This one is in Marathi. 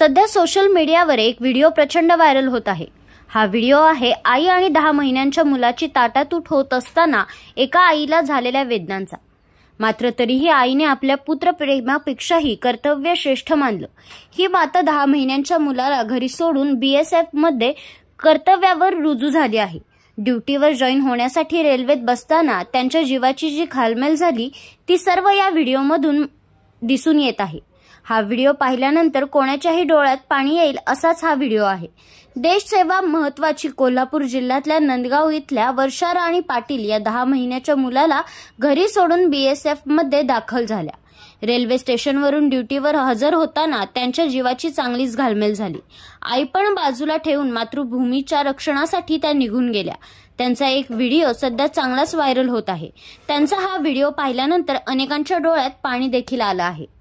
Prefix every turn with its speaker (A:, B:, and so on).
A: सध्या सोशल मीडियावर एक व्हिडिओ प्रचंड व्हायरल होत आहे हा व्हिडिओ आहे आई आणि दहा महिन्यांच्या मुलाची ताटातूट होत असताना एका आईला झालेल्या वेदनांचा मात्र तरीही आईने आपल्या पुत्रप्रेमापेक्षाही कर्तव्य श्रेष्ठ मानलं ही माता दहा महिन्यांच्या मुलाला घरी सोडून बीएसएफ मध्ये कर्तव्यावर रुजू झाली आहे ड्युटीवर जॉईन होण्यासाठी रेल्वेत बसताना त्यांच्या जीवाची जी खालमेल झाली ती सर्व या व्हिडिओमधून दिसून येत आहे हा व्हिडिओ पाहिल्यानंतर कोणाच्याही डोळ्यात पाणी येईल असाच हा व्हिडिओ आहे देशसेवा महत्वाची कोल्हापूर जिल्ह्यातल्या नंदगाव इथल्या वर्षा राणी पाटील या दहा महिन्याच्या मुलाला घरी सोडून बीएसएफ मध्ये दाखल झाल्या रेल्वे स्टेशनवरून ड्युटीवर हजर होताना त्यांच्या जीवाची चांगलीच घालमेल झाली आई पण बाजूला ठेवून मातृभूमीच्या रक्षणासाठी त्या निघून गेल्या त्यांचा एक व्हिडिओ सध्या चांगलाच व्हायरल होत आहे त्यांचा हा व्हिडिओ पाहिल्यानंतर अनेकांच्या डोळ्यात पाणी देखील आलं आहे